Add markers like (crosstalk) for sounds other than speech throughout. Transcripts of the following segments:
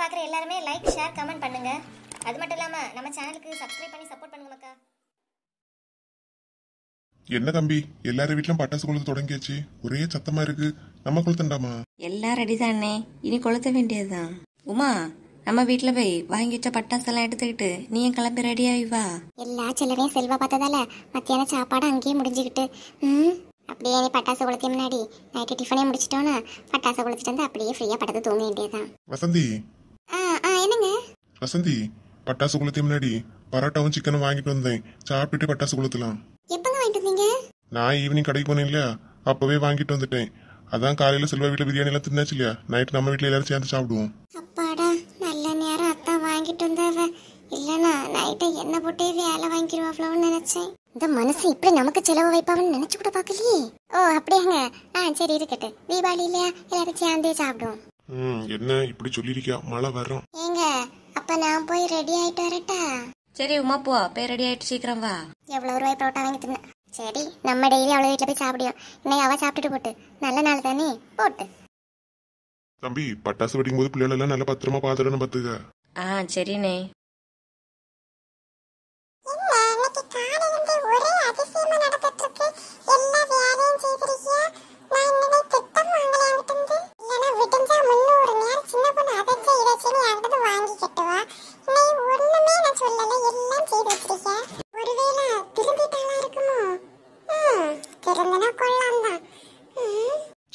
பார்க்குற எல்லாருமே like share comment பண்ணுங்க அது மட்டும் இல்லாமல் நம்ம சேனலுக்கு சப்ஸ்கிரைப் பண்ணி சப்போர்ட் பண்ணுங்க என்ன தம்பி எல்லாரும் வீட்லயும் பட்டாசு கொளுத்து தொடங்கியாச்சு ஒரே சத்தமா இருக்கு நம்ம கொளுத்தண்டாமா எல்லாம் ரெடி தானே இனி கொளுத்த வேண்டியதுதான் உமா நம்ம வீட்ல போய் வாங்கி வச்ச பட்டாசு எல்லாம் எடுத்துக்கிட்டு நீயும் கிளம்பி ரெடி ஆகி வா எல்லா சிலரையும் செல்வா பார்த்ததால மத்தியான சாப்பாடு அங்கேயே முடிஞ்சுக்கிட்டு அப்படியே நீ பட்டாசு கொளுத்திய முன்னாடி நைட்டு டிஃபனே முடிச்சிட்டோன்னா பட்டாசு கொளுத்திட்டு வந்து அப்படியே ஃப்ரீயாக படத்தை தூங்க வேண்டியதுதான் வசந்தி வசந்தி பட்டாசு குளத்தி முன்னாடி பரோட்டாவும் சிக்கனும் வாங்கிட்டு வந்தேன் சாப்பிட்டு பட்டாசு குளுத்தலாம் நான் ஈவினிங் கடைக்கு போனேன் இல்லையா அப்பவே வாங்கிட்டு வந்துட்டேன் அதான் காலையில செல்வா வீட்டுல பிரியாணி எல்லாம் தின்னாச்சு இல்லையா நைட் நம்ம வீட்டுல எல்லாரும் சேர்ந்து சாப்பிடுவோம் அப்பாடா நல்ல நேரம் வாங்கிட்டு நைட்டு என்ன வேலை நினைச்சேன் இந்த இப்படி நமக்கு நினைச்சு ஓ சரி என்ன இப்படி மழை வரும் அப்ப நான் போய் ரெடி ஆயிட்டு வரட்டா சரி உமா போ போய் ரெடி ஆயிட்டு சீக்கிரம் வா எவ்வளவு ரூபாய் பரோட்டா வாங்கி தின்ன சரி நம்ம டெய்லி அவளை வீட்டுல போய் சாப்பிடுவோம் இன்னைக்கு அவ சாப்பிட்டுட்டு போட்டு நல்ல நாள் தானே போட்டு தம்பி பட்டாசு வெடிக்கும் போது பிள்ளைகள் எல்லாம் நல்லா பத்திரமா பாத்துடணும் பாத்துக்க ஆ சரிண்ணே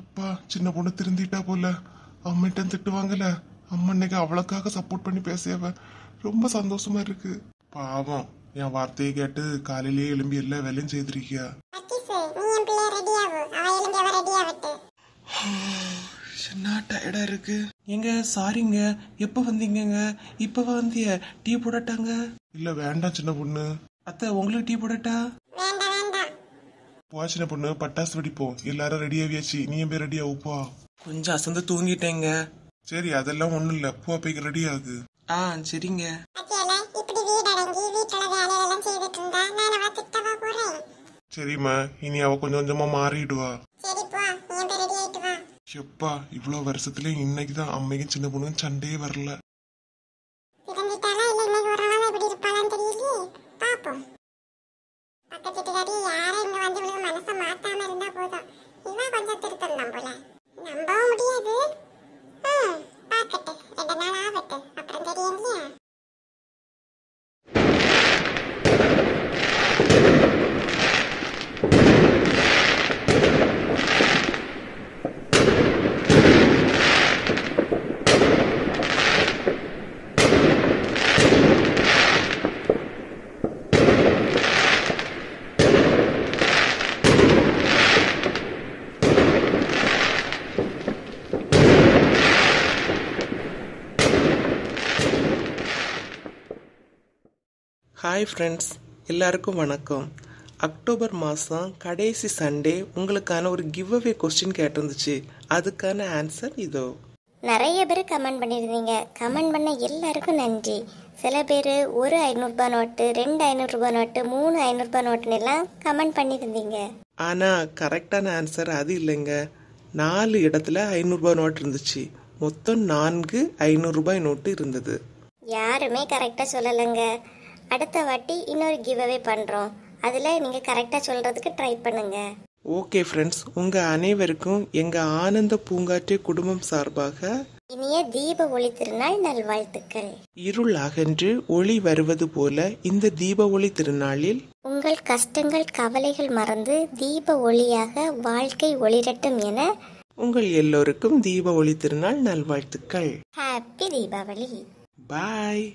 எப்பா சின்ன பொண்ணு திருந்திட்டா போல அம்மிட்ட திட்டுவாங்கல அம்மா இன்னைக்கு அவளுக்காக சப்போர்ட் பண்ணி பேசியவ ரொம்ப சந்தோஷமா இருக்கு பாவம் என் வார்த்தையை கேட்டு காலையிலேயே எலும்பி எல்லாம் வேலையும் செய்திருக்கியா என்ன (sighs) டயர்டா இருக்கு எங்க சாரிங்க எப்ப வந்தீங்கங்க இப்ப வந்திய டீ போடட்டாங்க இல்ல வேண்டாம் சின்ன பொண்ணு அத்தை உங்களுக்கு டீ போடட்டா வாசனை பொண்ணு பட்டாசு வெடிப்போம் எல்லாரும் ரெடி ஆகியாச்சு நீயும் போய் ரெடி ஆகுப்பா கொஞ்சம் அசந்து தூங்கிட்டேங்க சரி அதெல்லாம் ஒண்ணும் இல்ல பூவா போய் ரெடி ஆகுது ஆ சரிங்க சரிம்மா இனி அவ கொஞ்சம் கொஞ்சமா மாறிடுவா எப்பா இவ்வளவு வருஷத்துல இன்னைக்குதான் அம்மைக்கும் சின்ன பொண்ணுக்கும் சண்டையே வரல பார்க்காம இருந்தா போதும் இவன் கொஞ்சம் திருத்தம் போல நம்பவும் ஹாய் ஃப்ரெண்ட்ஸ் எல்லாருக்கும் வணக்கம் அக்டோபர் மாதம் கடைசி சண்டே உங்களுக்கான ஒரு கிவ் அவே கொஸ்டின் கேட்டிருந்துச்சு அதுக்கான ஆன்சர் இதோ நிறைய பேர் கமெண்ட் பண்ணியிருந்தீங்க கமெண்ட் பண்ண எல்லாருக்கும் நன்றி சில பேர் ஒரு ஐநூறுரூபா நோட்டு ரெண்டு ஐநூறுரூபா நோட்டு மூணு ஐநூறுரூபா நோட்டுன்னு எல்லாம் கமெண்ட் பண்ணியிருந்தீங்க ஆனால் கரெக்டான ஆன்சர் அது இல்லைங்க நாலு இடத்துல ஐநூறுரூபா நோட்டு இருந்துச்சு மொத்தம் நான்கு ஐநூறுரூபாய் நோட்டு இருந்தது யாருமே கரெக்டாக சொல்லலைங்க அடுத்த வாட்டி இன்னொரு கிவ் அவே பண்ணுறோம் அதில் நீங்கள் கரெக்டாக சொல்கிறதுக்கு ட்ரை பண்ணுங்கள் ஓகே ஃப்ரெண்ட்ஸ் உங்கள் அனைவருக்கும் எங்கள் ஆனந்த பூங்காற்று குடும்பம் சார்பாக இனிய தீப ஒளி திருநாள் நல்வாழ்த்துக்கள் இருள் அகன்று ஒளி வருவது போல இந்த தீப ஒளி திருநாளில் உங்கள் கஷ்டங்கள் கவலைகள் மறந்து தீப ஒளியாக வாழ்க்கை ஒளிரட்டும் என உங்கள் எல்லோருக்கும் தீப ஒளி திருநாள் நல்வாழ்த்துக்கள் ஹாப்பி தீபாவளி பாய்